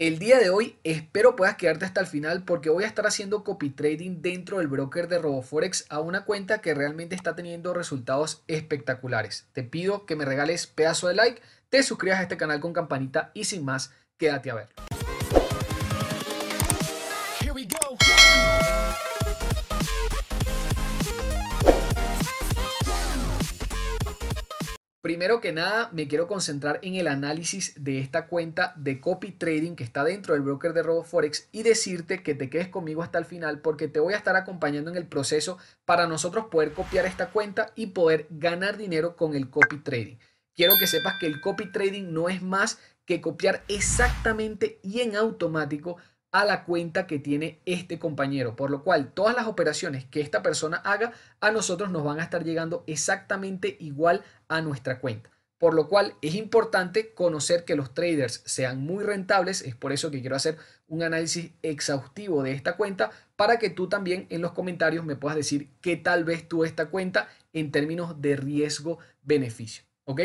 El día de hoy espero puedas quedarte hasta el final porque voy a estar haciendo copy trading dentro del broker de RoboForex a una cuenta que realmente está teniendo resultados espectaculares. Te pido que me regales pedazo de like, te suscribas a este canal con campanita y sin más, quédate a ver. Primero que nada, me quiero concentrar en el análisis de esta cuenta de copy trading que está dentro del broker de RoboForex y decirte que te quedes conmigo hasta el final porque te voy a estar acompañando en el proceso para nosotros poder copiar esta cuenta y poder ganar dinero con el copy trading. Quiero que sepas que el copy trading no es más que copiar exactamente y en automático a la cuenta que tiene este compañero, por lo cual todas las operaciones que esta persona haga a nosotros nos van a estar llegando exactamente igual a nuestra cuenta. Por lo cual es importante conocer que los traders sean muy rentables, es por eso que quiero hacer un análisis exhaustivo de esta cuenta para que tú también en los comentarios me puedas decir qué tal ves tú esta cuenta en términos de riesgo-beneficio. ¿Ok?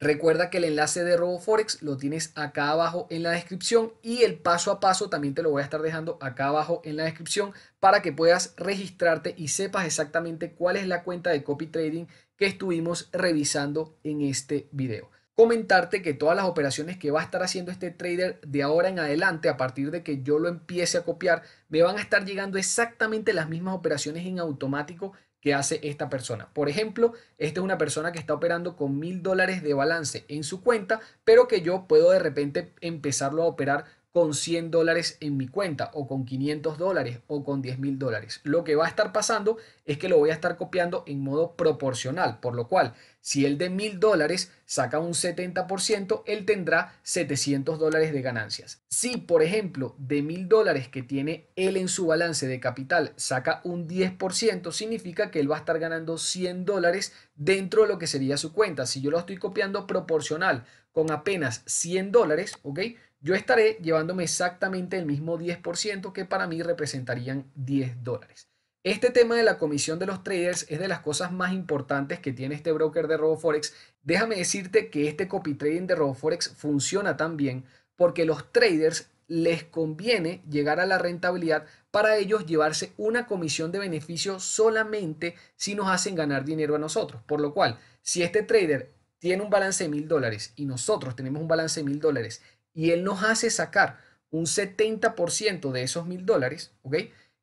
Recuerda que el enlace de RoboForex lo tienes acá abajo en la descripción y el paso a paso también te lo voy a estar dejando acá abajo en la descripción para que puedas registrarte y sepas exactamente cuál es la cuenta de copy trading que estuvimos revisando en este video. Comentarte que todas las operaciones que va a estar haciendo este trader de ahora en adelante, a partir de que yo lo empiece a copiar, me van a estar llegando exactamente las mismas operaciones en automático que hace esta persona. Por ejemplo, esta es una persona que está operando con mil dólares de balance en su cuenta, pero que yo puedo de repente empezarlo a operar con 100 dólares en mi cuenta o con 500 dólares o con 10 mil dólares. Lo que va a estar pasando es que lo voy a estar copiando en modo proporcional, por lo cual si el de mil dólares saca un 70%, él tendrá 700 dólares de ganancias. Si por ejemplo de mil dólares que tiene él en su balance de capital saca un 10%, significa que él va a estar ganando 100 dólares dentro de lo que sería su cuenta. Si yo lo estoy copiando proporcional con apenas 100 dólares, ¿ok? yo estaré llevándome exactamente el mismo 10% que para mí representarían 10 dólares. Este tema de la comisión de los traders es de las cosas más importantes que tiene este broker de RoboForex. Déjame decirte que este copy trading de RoboForex funciona tan bien porque los traders les conviene llegar a la rentabilidad para ellos llevarse una comisión de beneficio solamente si nos hacen ganar dinero a nosotros. Por lo cual, si este trader tiene un balance de mil dólares y nosotros tenemos un balance de mil dólares y él nos hace sacar un 70% de esos mil dólares, ¿ok?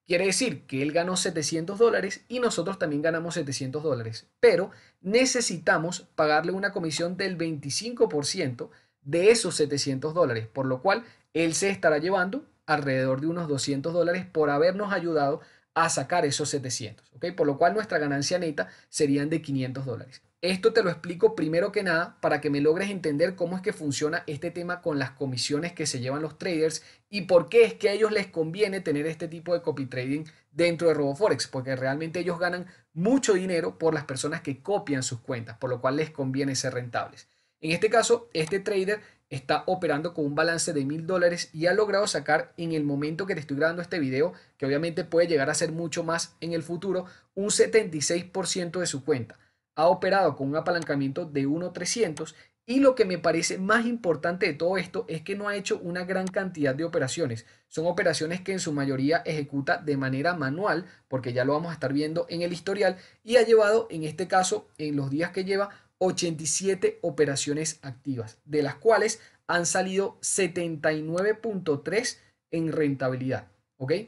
Quiere decir que él ganó 700 dólares y nosotros también ganamos 700 dólares, pero necesitamos pagarle una comisión del 25% de esos 700 dólares, por lo cual él se estará llevando alrededor de unos 200 dólares por habernos ayudado a sacar esos 700, ¿ok? Por lo cual nuestra ganancia neta serían de 500 dólares. Esto te lo explico primero que nada para que me logres entender cómo es que funciona este tema con las comisiones que se llevan los traders y por qué es que a ellos les conviene tener este tipo de copy trading dentro de RoboForex, porque realmente ellos ganan mucho dinero por las personas que copian sus cuentas, por lo cual les conviene ser rentables. En este caso, este trader está operando con un balance de mil dólares y ha logrado sacar en el momento que te estoy grabando este video, que obviamente puede llegar a ser mucho más en el futuro, un 76% de su cuenta ha operado con un apalancamiento de 1.300 y lo que me parece más importante de todo esto es que no ha hecho una gran cantidad de operaciones. Son operaciones que en su mayoría ejecuta de manera manual, porque ya lo vamos a estar viendo en el historial, y ha llevado, en este caso, en los días que lleva, 87 operaciones activas, de las cuales han salido 79.3 en rentabilidad.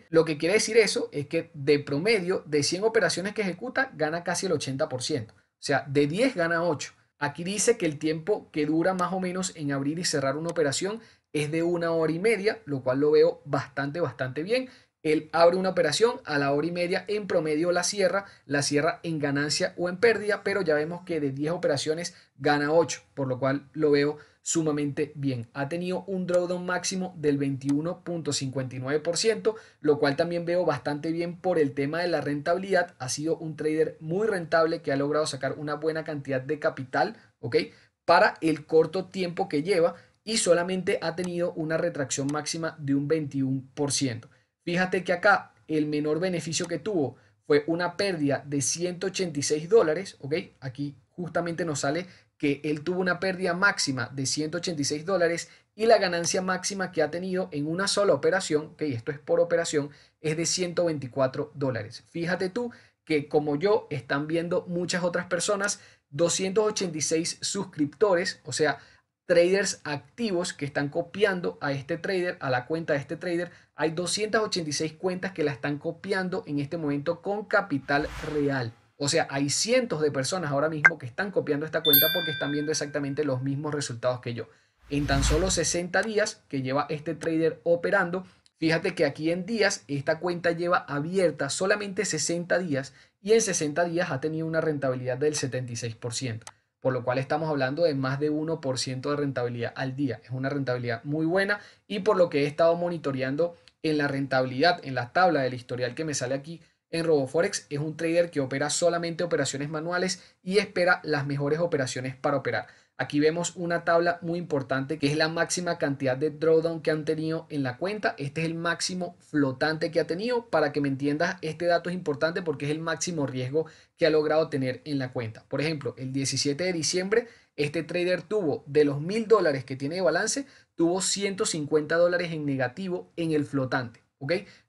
Lo que quiere decir eso es que de promedio de 100 operaciones que ejecuta, gana casi el 80%. O sea, de 10 gana 8. Aquí dice que el tiempo que dura más o menos en abrir y cerrar una operación es de una hora y media, lo cual lo veo bastante, bastante bien. Él abre una operación a la hora y media, en promedio la cierra, la cierra en ganancia o en pérdida, pero ya vemos que de 10 operaciones gana 8, por lo cual lo veo sumamente bien. Ha tenido un drawdown máximo del 21.59%, lo cual también veo bastante bien por el tema de la rentabilidad. Ha sido un trader muy rentable que ha logrado sacar una buena cantidad de capital, ¿ok? Para el corto tiempo que lleva y solamente ha tenido una retracción máxima de un 21%. Fíjate que acá el menor beneficio que tuvo fue una pérdida de 186 dólares, ¿ok? Aquí justamente nos sale que él tuvo una pérdida máxima de 186 dólares y la ganancia máxima que ha tenido en una sola operación, que esto es por operación, es de 124 dólares. Fíjate tú que como yo están viendo muchas otras personas, 286 suscriptores, o sea, traders activos que están copiando a este trader, a la cuenta de este trader. Hay 286 cuentas que la están copiando en este momento con capital real. O sea, hay cientos de personas ahora mismo que están copiando esta cuenta porque están viendo exactamente los mismos resultados que yo. En tan solo 60 días que lleva este trader operando, fíjate que aquí en días esta cuenta lleva abierta solamente 60 días y en 60 días ha tenido una rentabilidad del 76%, por lo cual estamos hablando de más de 1% de rentabilidad al día. Es una rentabilidad muy buena y por lo que he estado monitoreando en la rentabilidad, en la tabla del historial que me sale aquí, en RoboForex es un trader que opera solamente operaciones manuales y espera las mejores operaciones para operar. Aquí vemos una tabla muy importante que es la máxima cantidad de drawdown que han tenido en la cuenta. Este es el máximo flotante que ha tenido. Para que me entiendas, este dato es importante porque es el máximo riesgo que ha logrado tener en la cuenta. Por ejemplo, el 17 de diciembre, este trader tuvo de los mil dólares que tiene de balance, tuvo 150 dólares en negativo en el flotante.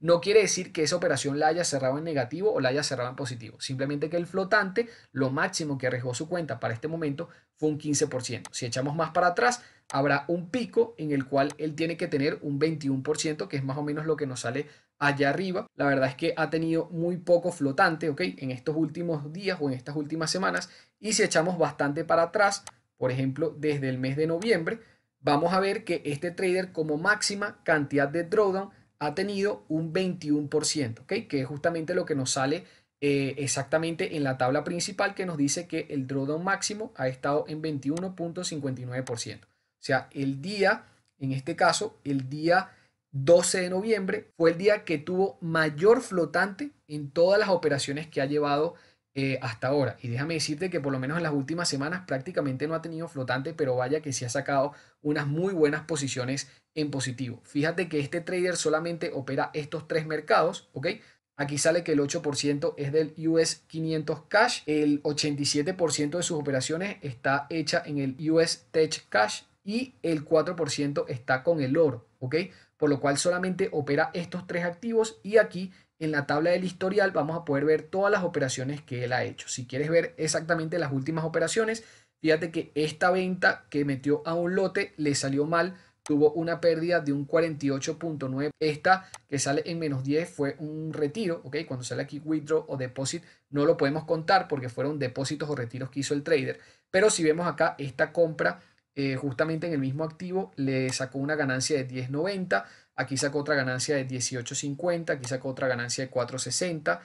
No quiere decir que esa operación la haya cerrado en negativo o la haya cerrado en positivo, simplemente que el flotante, lo máximo que arriesgó su cuenta para este momento fue un 15%. Si echamos más para atrás, habrá un pico en el cual él tiene que tener un 21%, que es más o menos lo que nos sale allá arriba. La verdad es que ha tenido muy poco flotante, ¿ok? En estos últimos días o en estas últimas semanas. Y si echamos bastante para atrás, por ejemplo, desde el mes de noviembre, vamos a ver que este trader como máxima cantidad de drawdown ha tenido un 21%, que es justamente lo que nos sale eh, exactamente en la tabla principal que nos dice que el drawdown máximo ha estado en 21.59%. O sea, el día, en este caso, el día 12 de noviembre fue el día que tuvo mayor flotante en todas las operaciones que ha llevado eh, hasta ahora. Y déjame decirte que por lo menos en las últimas semanas prácticamente no ha tenido flotante, pero vaya que se ha sacado unas muy buenas posiciones en positivo. Fíjate que este trader solamente opera estos tres mercados, ¿ok? Aquí sale que el 8% es del US 500 Cash, el 87% de sus operaciones está hecha en el US Tech Cash y el 4% está con el oro, ¿ok? Por lo cual solamente opera estos tres activos y aquí en la tabla del historial vamos a poder ver todas las operaciones que él ha hecho. Si quieres ver exactamente las últimas operaciones, fíjate que esta venta que metió a un lote le salió mal, tuvo una pérdida de un 48.9. Esta que sale en menos 10 fue un retiro, ¿ok? Cuando sale aquí withdraw o deposit no lo podemos contar porque fueron depósitos o retiros que hizo el trader. Pero si vemos acá esta compra eh, justamente en el mismo activo le sacó una ganancia de 10.90 Aquí sacó otra ganancia de 18.50, aquí sacó otra ganancia de 4.60,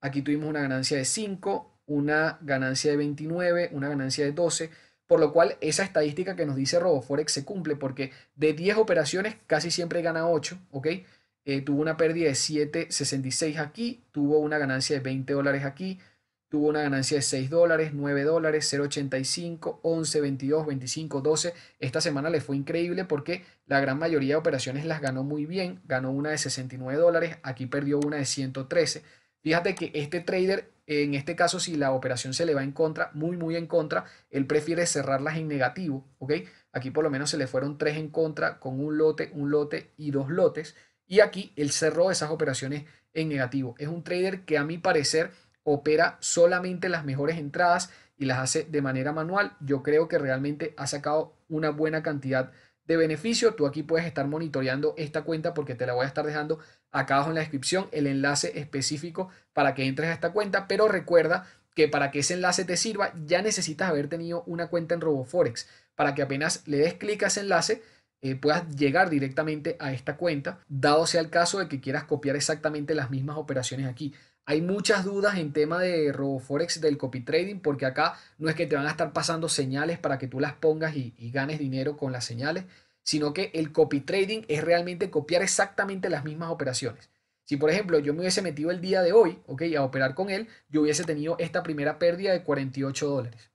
aquí tuvimos una ganancia de 5, una ganancia de 29, una ganancia de 12, por lo cual esa estadística que nos dice RoboForex se cumple porque de 10 operaciones casi siempre gana 8, ¿ok? Eh, tuvo una pérdida de 7.66 aquí, tuvo una ganancia de 20 dólares aquí, tuvo una ganancia de 6 dólares, 9 dólares, 0.85, 11, 22, 25, 12. Esta semana le fue increíble porque la gran mayoría de operaciones las ganó muy bien. Ganó una de 69 dólares, aquí perdió una de 113. Fíjate que este trader, en este caso, si la operación se le va en contra, muy, muy en contra, él prefiere cerrarlas en negativo, ¿ok? Aquí por lo menos se le fueron tres en contra con un lote, un lote y dos lotes. Y aquí él cerró esas operaciones en negativo. Es un trader que a mi parecer opera solamente las mejores entradas y las hace de manera manual, yo creo que realmente ha sacado una buena cantidad de beneficio. Tú aquí puedes estar monitoreando esta cuenta porque te la voy a estar dejando acá abajo en la descripción el enlace específico para que entres a esta cuenta, pero recuerda que para que ese enlace te sirva ya necesitas haber tenido una cuenta en RoboForex para que apenas le des clic a ese enlace eh, puedas llegar directamente a esta cuenta, dado sea el caso de que quieras copiar exactamente las mismas operaciones aquí. Hay muchas dudas en tema de RoboForex del copy trading porque acá no es que te van a estar pasando señales para que tú las pongas y, ganes dinero con las señales, sino que el copy trading es realmente copiar exactamente las mismas operaciones. Si por ejemplo yo me hubiese metido el día de hoy, ok, a operar con él, yo hubiese tenido esta primera pérdida de 48 dólares,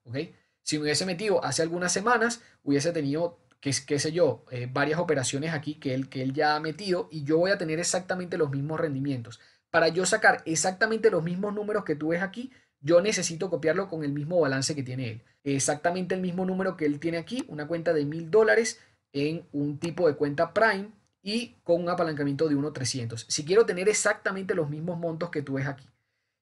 Si me hubiese metido hace algunas semanas, hubiese tenido, qué, sé yo, eh, varias operaciones aquí que que él ya ha metido y yo voy a tener exactamente los mismos rendimientos para yo sacar exactamente los mismos números que tú ves aquí, yo necesito copiarlo con el mismo balance que tiene él. Exactamente el mismo número que él tiene aquí, una cuenta de mil dólares en un tipo de cuenta Prime y con un apalancamiento de 1.300. Si quiero tener exactamente los mismos montos que tú ves aquí.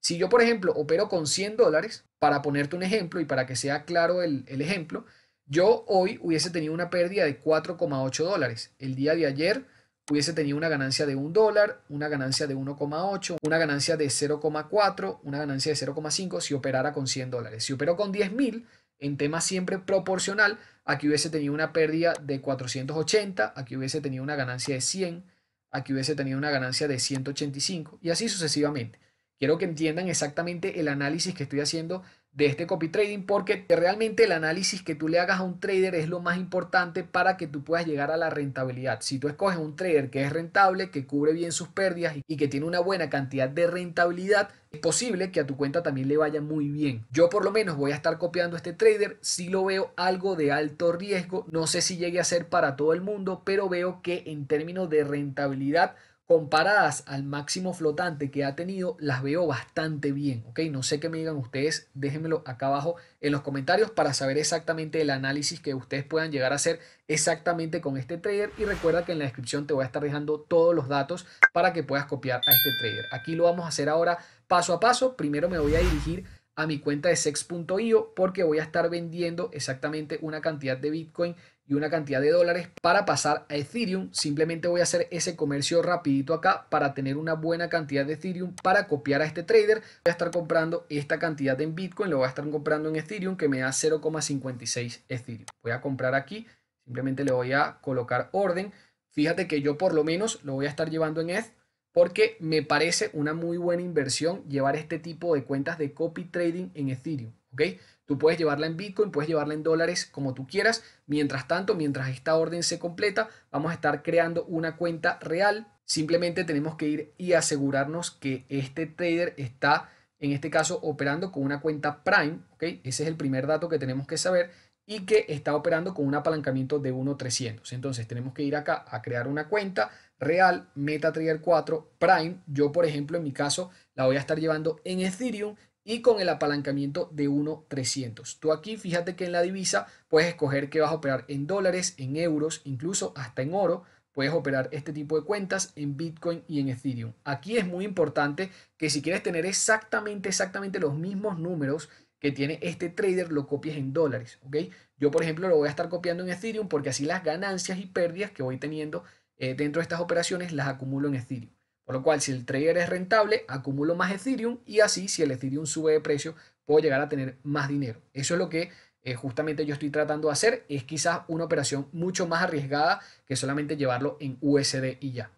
Si yo, por ejemplo, opero con 100 dólares, para ponerte un ejemplo y para que sea claro el, ejemplo, yo hoy hubiese tenido una pérdida de 4,8 dólares. El día de ayer hubiese tenido una ganancia de 1 dólar, una ganancia de 1,8, una ganancia de 0,4, una ganancia de 0,5 si operara con 100 dólares. Si operó con 10.000, en tema siempre proporcional, aquí hubiese tenido una pérdida de 480, aquí hubiese tenido una ganancia de 100, aquí hubiese tenido una ganancia de 185 y así sucesivamente. Quiero que entiendan exactamente el análisis que estoy haciendo de este copy trading porque realmente el análisis que tú le hagas a un trader es lo más importante para que tú puedas llegar a la rentabilidad. Si tú escoges un trader que es rentable, que cubre bien sus pérdidas y que tiene una buena cantidad de rentabilidad, es posible que a tu cuenta también le vaya muy bien. Yo por lo menos voy a estar copiando este trader, si lo veo algo de alto riesgo, no sé si llegue a ser para todo el mundo, pero veo que en términos de rentabilidad comparadas al máximo flotante que ha tenido, las veo bastante bien, ¿ok? No sé qué me digan ustedes, déjenmelo acá abajo en los comentarios para saber exactamente el análisis que ustedes puedan llegar a hacer exactamente con este trader y recuerda que en la descripción te voy a estar dejando todos los datos para que puedas copiar a este trader. Aquí lo vamos a hacer ahora paso a paso, primero me voy a dirigir a mi cuenta de sex.io porque voy a estar vendiendo exactamente una cantidad de Bitcoin y una cantidad de dólares para pasar a Ethereum. Simplemente voy a hacer ese comercio rapidito acá para tener una buena cantidad de Ethereum para copiar a este trader. Voy a estar comprando esta cantidad en Bitcoin, lo voy a estar comprando en Ethereum que me da 0,56 Ethereum. Voy a comprar aquí, simplemente le voy a colocar orden. Fíjate que yo por lo menos lo voy a estar llevando en ETH porque me parece una muy buena inversión llevar este tipo de cuentas de copy trading en Ethereum, ¿ok? Tú puedes llevarla en Bitcoin, puedes llevarla en dólares, como tú quieras. Mientras tanto, mientras esta orden se completa, vamos a estar creando una cuenta real. Simplemente tenemos que ir y asegurarnos que este trader está, en este caso, operando con una cuenta Prime, ¿ok? Ese es el primer dato que tenemos que saber y que está operando con un apalancamiento de 1.300. Entonces tenemos que ir acá a crear una cuenta, real, MetaTrader 4, Prime. Yo, por ejemplo, en mi caso, la voy a estar llevando en Ethereum y con el apalancamiento de 1.300. Tú aquí fíjate que en la divisa puedes escoger que vas a operar en dólares, en euros, incluso hasta en oro. Puedes operar este tipo de cuentas en Bitcoin y en Ethereum. Aquí es muy importante que si quieres tener exactamente, exactamente los mismos números que tiene este trader, lo copies en dólares. ¿ok? Yo, por ejemplo, lo voy a estar copiando en Ethereum porque así las ganancias y pérdidas que voy teniendo eh, dentro de estas operaciones las acumulo en Ethereum. Por lo cual, si el trader es rentable, acumulo más Ethereum y así, si el Ethereum sube de precio, puedo llegar a tener más dinero. Eso es lo que eh, justamente yo estoy tratando de hacer. Es quizás una operación mucho más arriesgada que solamente llevarlo en USD y ya.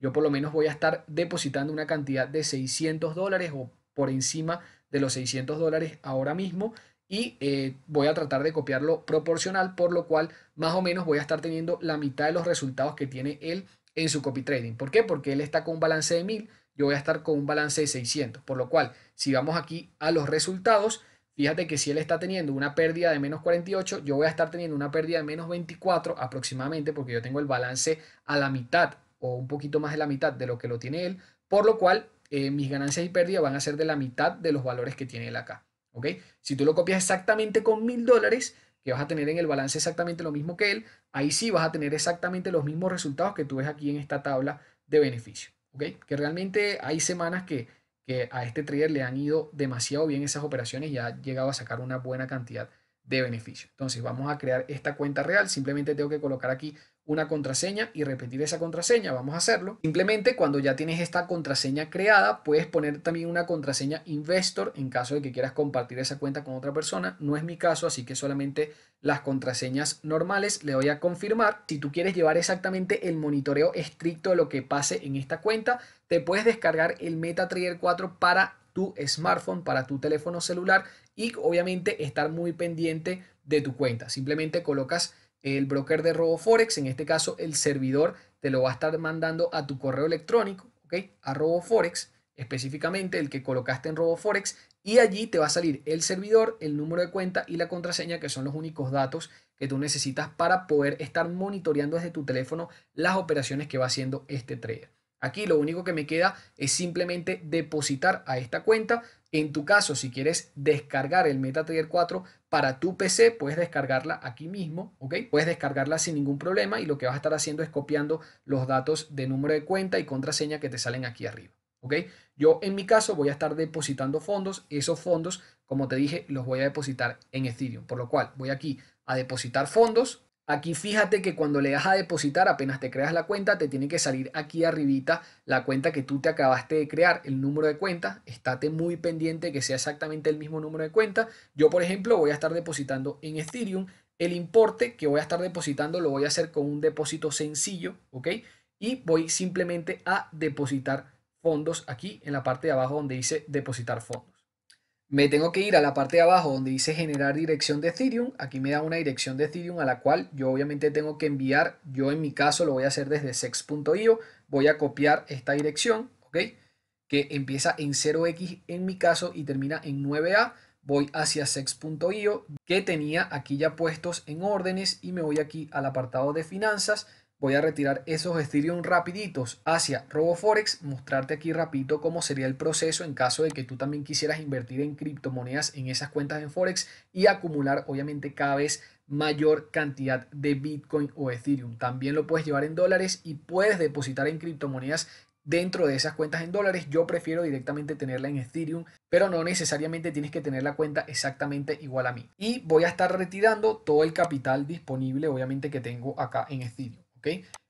Yo por lo menos voy a estar depositando una cantidad de 600 dólares o por encima de los 600 dólares ahora mismo y eh, voy a tratar de copiarlo proporcional, por lo cual más o menos voy a estar teniendo la mitad de los resultados que tiene él en su copy trading. ¿Por qué? Porque él está con un balance de 1000, yo voy a estar con un balance de 600, por lo cual si vamos aquí a los resultados, fíjate que si él está teniendo una pérdida de menos 48, yo voy a estar teniendo una pérdida de menos 24 aproximadamente porque yo tengo el balance a la mitad o un poquito más de la mitad de lo que lo tiene él, por lo cual eh, mis ganancias y pérdidas van a ser de la mitad de los valores que tiene él acá. Si tú lo copias exactamente con mil dólares, que vas a tener en el balance exactamente lo mismo que él, ahí sí vas a tener exactamente los mismos resultados que tú ves aquí en esta tabla de beneficio. Que realmente hay semanas que, que, a este trader le han ido demasiado bien esas operaciones y ha llegado a sacar una buena cantidad de beneficio. Entonces vamos a crear esta cuenta real, simplemente tengo que colocar aquí una contraseña y repetir esa contraseña. Vamos a hacerlo. Simplemente cuando ya tienes esta contraseña creada, puedes poner también una contraseña investor en caso de que quieras compartir esa cuenta con otra persona. No es mi caso, así que solamente las contraseñas normales. Le voy a confirmar. Si tú quieres llevar exactamente el monitoreo estricto de lo que pase en esta cuenta, te puedes descargar el MetaTrader 4 para tu smartphone, para tu teléfono celular y obviamente estar muy pendiente de tu cuenta. Simplemente colocas el broker de Roboforex, en este caso el servidor te lo va a estar mandando a tu correo electrónico, A Roboforex específicamente el que colocaste en Roboforex y allí te va a salir el servidor, el número de cuenta y la contraseña que son los únicos datos que tú necesitas para poder estar monitoreando desde tu teléfono las operaciones que va haciendo este trader. Aquí lo único que me queda es simplemente depositar a esta cuenta en tu caso, si quieres descargar el MetaTrader 4 para tu PC, puedes descargarla aquí mismo, ¿ok? Puedes descargarla sin ningún problema y lo que vas a estar haciendo es copiando los datos de número de cuenta y contraseña que te salen aquí arriba, ¿ok? Yo en mi caso voy a estar depositando fondos, esos fondos, como te dije, los voy a depositar en Ethereum, por lo cual voy aquí a depositar fondos, Aquí fíjate que cuando le das a depositar, apenas te creas la cuenta, te tiene que salir aquí arribita la cuenta que tú te acabaste de crear, el número de cuenta. Estate muy pendiente que sea exactamente el mismo número de cuenta. Yo, por ejemplo, voy a estar depositando en Ethereum. El importe que voy a estar depositando lo voy a hacer con un depósito sencillo, ¿ok? Y voy simplemente a depositar fondos aquí en la parte de abajo donde dice depositar fondos. Me tengo que ir a la parte de abajo donde dice generar dirección de Ethereum. Aquí me da una dirección de Ethereum a la cual yo obviamente tengo que enviar. Yo en mi caso lo voy a hacer desde sex.io. Voy a copiar esta dirección, ¿ok? Que empieza en 0x en mi caso y termina en 9a. Voy hacia sex.io que tenía aquí ya puestos en órdenes y me voy aquí al apartado de finanzas voy a retirar esos Ethereum rapiditos hacia RoboForex, mostrarte aquí rapidito cómo sería el proceso en caso de que tú también quisieras invertir en criptomonedas en esas cuentas en Forex y acumular obviamente cada vez mayor cantidad de Bitcoin o Ethereum. También lo puedes llevar en dólares y puedes depositar en criptomonedas dentro de esas cuentas en dólares. Yo prefiero directamente tenerla en Ethereum, pero no necesariamente tienes que tener la cuenta exactamente igual a mí. Y voy a estar retirando todo el capital disponible obviamente que tengo acá en Ethereum.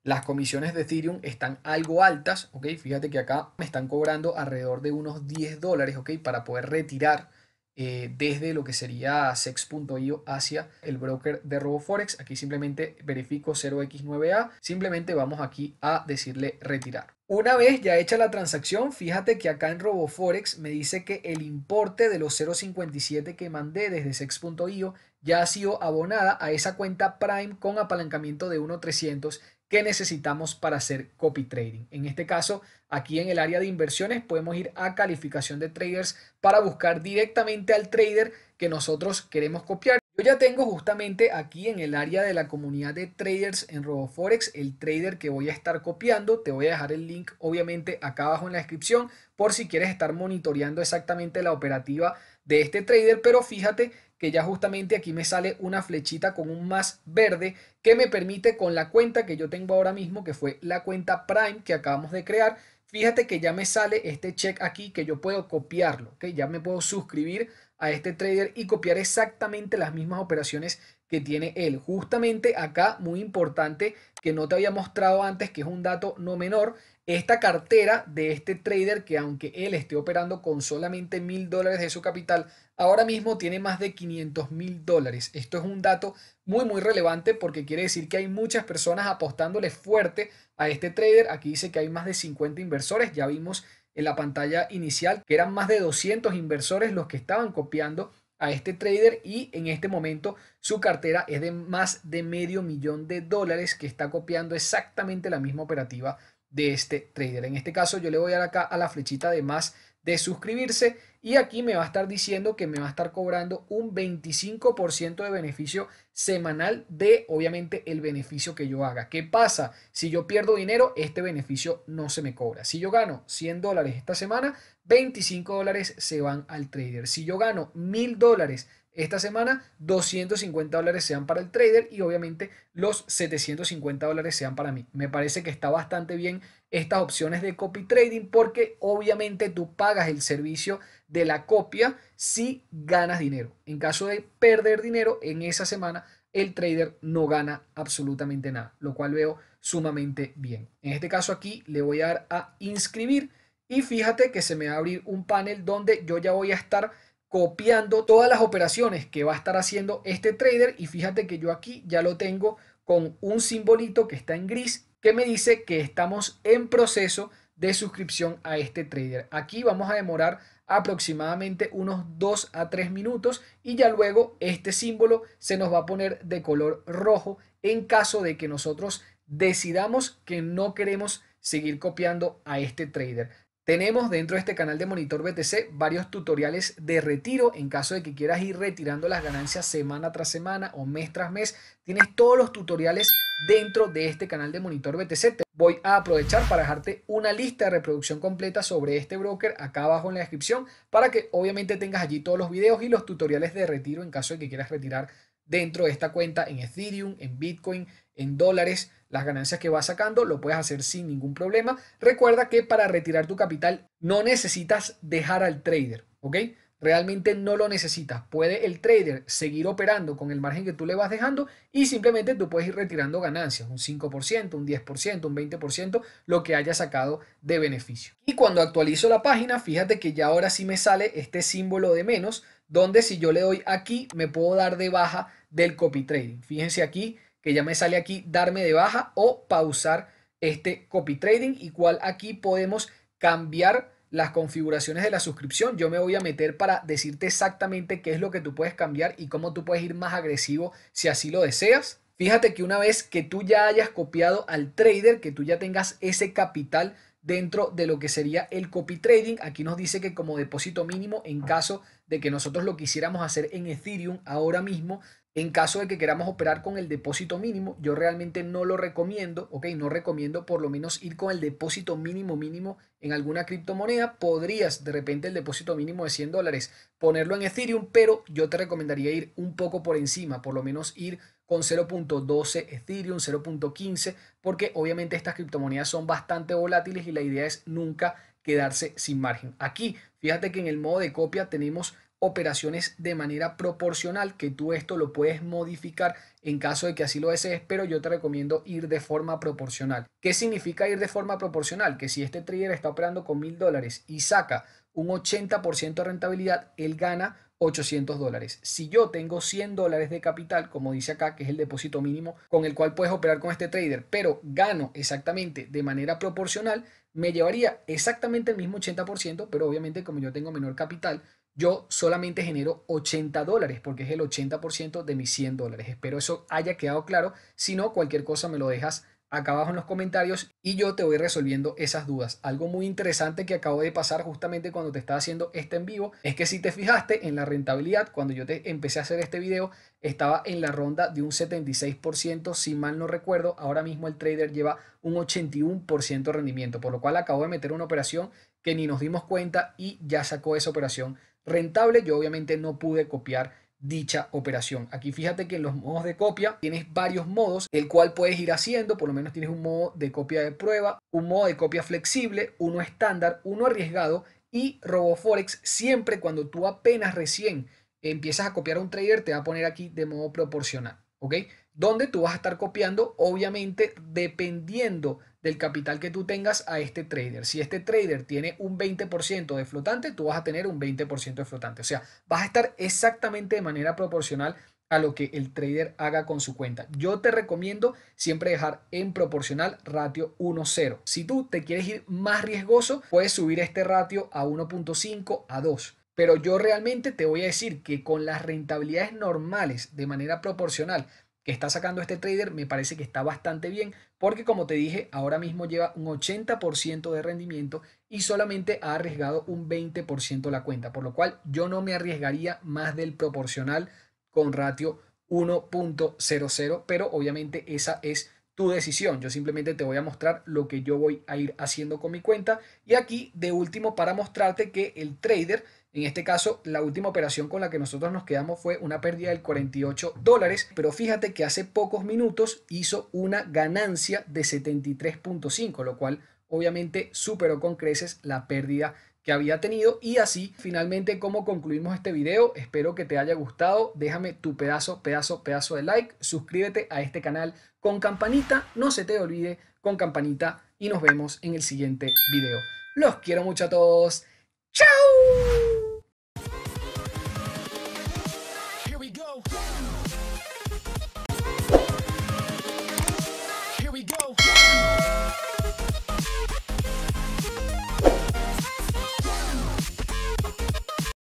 Las comisiones de Ethereum están algo altas, ¿ok? Fíjate que acá me están cobrando alrededor de unos 10 dólares, Para poder retirar eh, desde lo que sería 6.io hacia el broker de RoboForex. Aquí simplemente verifico 0x9a. Simplemente vamos aquí a decirle retirar. Una vez ya hecha la transacción, fíjate que acá en RoboForex me dice que el importe de los 0.57 que mandé desde 6.io ya ha sido abonada a esa cuenta Prime con apalancamiento de 1.300 que necesitamos para hacer copy trading. En este caso, aquí en el área de inversiones podemos ir a calificación de traders para buscar directamente al trader que nosotros queremos copiar. Yo ya tengo justamente aquí en el área de la comunidad de traders en RoboForex el trader que voy a estar copiando. Te voy a dejar el link obviamente acá abajo en la descripción por si quieres estar monitoreando exactamente la operativa de este trader. Pero fíjate que ya justamente aquí me sale una flechita con un más verde que me permite con la cuenta que yo tengo ahora mismo, que fue la cuenta Prime que acabamos de crear, fíjate que ya me sale este check aquí que yo puedo copiarlo, que Ya me puedo suscribir a este trader y copiar exactamente las mismas operaciones que tiene él. Justamente acá, muy importante, que no te había mostrado antes, que es un dato no menor, esta cartera de este trader que aunque él esté operando con solamente mil dólares de su capital, ahora mismo tiene más de 500 mil dólares. Esto es un dato muy muy relevante porque quiere decir que hay muchas personas apostándole fuerte a este trader. Aquí dice que hay más de 50 inversores, ya vimos en la pantalla inicial que eran más de 200 inversores los que estaban copiando a este trader y en este momento su cartera es de más de medio millón de dólares que está copiando exactamente la misma operativa de este trader. En este caso yo le voy a dar acá a la flechita de más de suscribirse y aquí me va a estar diciendo que me va a estar cobrando un 25% de beneficio semanal de obviamente el beneficio que yo haga. ¿Qué pasa? Si yo pierdo dinero, este beneficio no se me cobra. Si yo gano 100 dólares esta semana, 25 dólares se van al trader. Si yo gano 1000 dólares esta semana 250 dólares sean para el trader y obviamente los 750 dólares sean para mí. Me parece que está bastante bien estas opciones de copy trading porque obviamente tú pagas el servicio de la copia si ganas dinero. En caso de perder dinero en esa semana, el trader no gana absolutamente nada, lo cual veo sumamente bien. En este caso aquí le voy a dar a inscribir y fíjate que se me va a abrir un panel donde yo ya voy a estar copiando todas las operaciones que va a estar haciendo este trader y fíjate que yo aquí ya lo tengo con un simbolito que está en gris que me dice que estamos en proceso de suscripción a este trader. Aquí vamos a demorar aproximadamente unos 2 a 3 minutos y ya luego este símbolo se nos va a poner de color rojo en caso de que nosotros decidamos que no queremos seguir copiando a este trader. Tenemos dentro de este canal de Monitor BTC varios tutoriales de retiro en caso de que quieras ir retirando las ganancias semana tras semana o mes tras mes. Tienes todos los tutoriales dentro de este canal de Monitor BTC. Te voy a aprovechar para dejarte una lista de reproducción completa sobre este broker acá abajo en la descripción para que obviamente tengas allí todos los videos y los tutoriales de retiro en caso de que quieras retirar dentro de esta cuenta en Ethereum, en Bitcoin, en dólares las ganancias que vas sacando, lo puedes hacer sin ningún problema. Recuerda que para retirar tu capital no necesitas dejar al trader, ¿ok? Realmente no lo necesitas. Puede el trader seguir operando con el margen que tú le vas dejando y simplemente tú puedes ir retirando ganancias, un 5%, un 10%, un 20%, lo que haya sacado de beneficio. Y cuando actualizo la página, fíjate que ya ahora sí me sale este símbolo de menos, donde si yo le doy aquí me puedo dar de baja del copy trading. Fíjense aquí que ya me sale aquí darme de baja o pausar este copy trading, y cual aquí podemos cambiar las configuraciones de la suscripción. Yo me voy a meter para decirte exactamente qué es lo que tú puedes cambiar y cómo tú puedes ir más agresivo si así lo deseas. Fíjate que una vez que tú ya hayas copiado al trader, que tú ya tengas ese capital dentro de lo que sería el copy trading, aquí nos dice que como depósito mínimo en caso de que nosotros lo quisiéramos hacer en Ethereum ahora mismo, en caso de que queramos operar con el depósito mínimo, yo realmente no lo recomiendo, ok, no recomiendo por lo menos ir con el depósito mínimo mínimo en alguna criptomoneda. Podrías de repente el depósito mínimo de 100 dólares ponerlo en Ethereum, pero yo te recomendaría ir un poco por encima, por lo menos ir con 0.12 Ethereum, 0.15, porque obviamente estas criptomonedas son bastante volátiles y la idea es nunca quedarse sin margen. Aquí, fíjate que en el modo de copia tenemos operaciones de manera proporcional, que tú esto lo puedes modificar en caso de que así lo desees, pero yo te recomiendo ir de forma proporcional. ¿Qué significa ir de forma proporcional? Que si este trader está operando con mil dólares y saca un 80% de rentabilidad, él gana 800 dólares. Si yo tengo 100 dólares de capital, como dice acá, que es el depósito mínimo con el cual puedes operar con este trader, pero gano exactamente de manera proporcional, me llevaría exactamente el mismo 80%, pero obviamente como yo tengo menor capital, yo solamente genero 80 dólares porque es el 80% de mis 100 dólares. Espero eso haya quedado claro. Si no, cualquier cosa me lo dejas acá abajo en los comentarios y yo te voy resolviendo esas dudas. Algo muy interesante que acabo de pasar justamente cuando te estaba haciendo este en vivo es que si te fijaste en la rentabilidad, cuando yo te empecé a hacer este video, estaba en la ronda de un 76%, si mal no recuerdo, ahora mismo el trader lleva un 81% de rendimiento, por lo cual acabo de meter una operación que ni nos dimos cuenta y ya sacó esa operación rentable, yo obviamente no pude copiar dicha operación. Aquí fíjate que en los modos de copia tienes varios modos, el cual puedes ir haciendo, por lo menos tienes un modo de copia de prueba, un modo de copia flexible, uno estándar, uno arriesgado y RoboForex siempre cuando tú apenas recién empiezas a copiar a un trader te va a poner aquí de modo proporcional, ¿ok? Donde tú vas a estar copiando, obviamente, dependiendo del capital que tú tengas a este trader. Si este trader tiene un 20% de flotante, tú vas a tener un 20% de flotante. O sea, vas a estar exactamente de manera proporcional a lo que el trader haga con su cuenta. Yo te recomiendo siempre dejar en proporcional ratio 1.0. Si tú te quieres ir más riesgoso, puedes subir este ratio a 1.5 a 2. Pero yo realmente te voy a decir que con las rentabilidades normales de manera proporcional que está sacando este trader me parece que está bastante bien porque como te dije ahora mismo lleva un 80% de rendimiento y solamente ha arriesgado un 20% la cuenta por lo cual yo no me arriesgaría más del proporcional con ratio 1.00 pero obviamente esa es tu decisión. Yo simplemente te voy a mostrar lo que yo voy a ir haciendo con mi cuenta. Y aquí de último para mostrarte que el trader en este caso, la última operación con la que nosotros nos quedamos fue una pérdida del 48 dólares, pero fíjate que hace pocos minutos hizo una ganancia de 73.5, lo cual obviamente superó con creces la pérdida que había tenido y así finalmente como concluimos este video espero que te haya gustado déjame tu pedazo pedazo pedazo de like suscríbete a este canal con campanita no se te olvide con campanita y nos vemos en el siguiente video los quiero mucho a todos chao